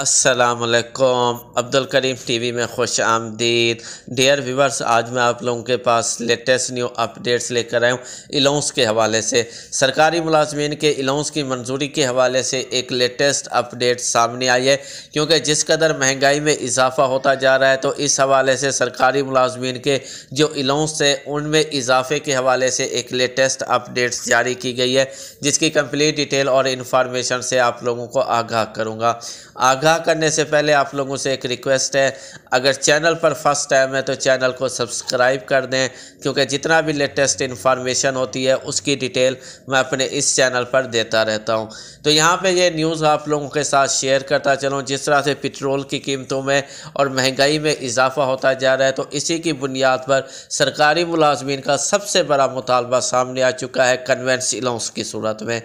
असलकम अब्दुल करीम टीवी में खुश आमदीद डियर व्यूवर्स आज मैं आप लोगों के पास लेटेस्ट न्यू अपडेट्स लेकर आया हूँ इलाउंस के हवाले से सरकारी मुलाजमीन के अलाउंस की मंजूरी के हवाले से एक लेटेस्ट अपडेट सामने आई है क्योंकि जिस कदर महंगाई में इजाफा होता जा रहा है तो इस हवाले से सरकारी मुलाजमन के जो इलाउंस है उनमें इजाफे के हवाले से एक लेटेस्ट अपडेट्स जारी की गई है जिसकी कम्प्लीट डिटेल और इन्फॉर्मेशन से आप लोगों को आगाह करूँगा आगाह अदा करने से पहले आप लोगों से एक रिक्वेस्ट है अगर चैनल पर फर्स्ट टाइम है तो चैनल को सब्सक्राइब कर दें क्योंकि जितना भी लेटेस्ट इन्फॉर्मेशन होती है उसकी डिटेल मैं अपने इस चैनल पर देता रहता हूँ तो यहाँ पर यह न्यूज़ आप लोगों के साथ शेयर करता चलूँ जिस तरह से पेट्रोल की कीमतों में और महंगाई में इजाफा होता जा रहा है तो इसी की बुनियाद पर सरकारी मुलाजमीन का सबसे बड़ा मुतालबा सामने आ चुका है कन्वेंस इलाउंस की सूरत में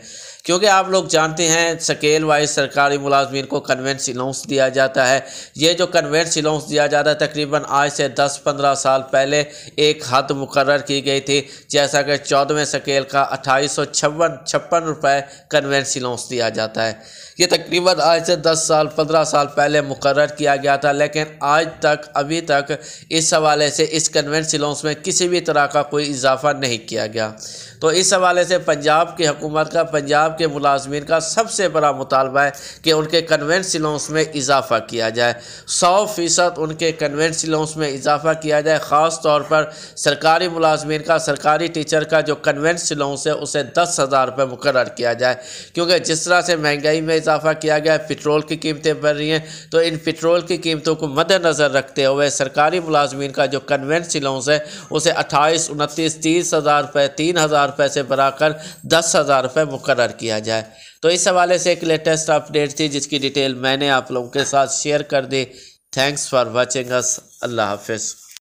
क्योंकि आप लोग जानते हैं स्केल वाइज सरकारी मुलाजमीन को कन्वेंस कन्वेंस अलाउंस दिया जाता है ये जो कन्वेंस अलाउंस दिया जाता है तकरीबन आज से दस पंद्रह साल पहले एक हद मुकर की गई थी जैसा कि चौदहवें सकेल का अट्ठाईस सौ छप्पन छप्पन रुपये कन्वेंस अलाउंस दिया जाता है ये तकरीबन आज से दस साल पंद्रह साल पहले मुकर किया गया था लेकिन आज तक अभी तक इस हवाले से इस कन्वेंस अलाउंस में किसी भी तरह का कोई इजाफा नहीं किया गया तो इस हवाले से पंजाब की हकूमत का पंजाब के मुलाजमन का सबसे बड़ा मुतालबा है कि उनके कन्वेंस अलाउंस लोन्स में इजाफा किया जाए सौ फ़ीसद उनके कन्वेंस लोन्स में इजाफा किया जाए ख़ास तौर पर सरकारी मुलाजमन का सरकारी टीचर का जो कन्वेंस लोन्स है उसे दस हज़ार रुपये मुकर किया जाए क्योंकि जिस तरह से महंगाई में इजाफा किया गया पेट्रोल की कीमतें बढ़ रही हैं तो इन पेट्रोल की कीमतों को मद्दनज़र रखते हुए सरकारी मुलाजमन का जो कन्वेंस लोन्स है उसे अट्ठाईस उनतीस तीस हज़ार रुपये तीन हज़ार रुपये से बढ़ाकर दस हज़ार रुपये मुकर किया जाए तो इस हवाले से एक लेटेस्ट अपडेट थी जिसकी डिटेल मैंने आप लोगों के साथ शेयर कर दी थैंक्स फॉर वॉचिंग अस अल्लाह हाफिज़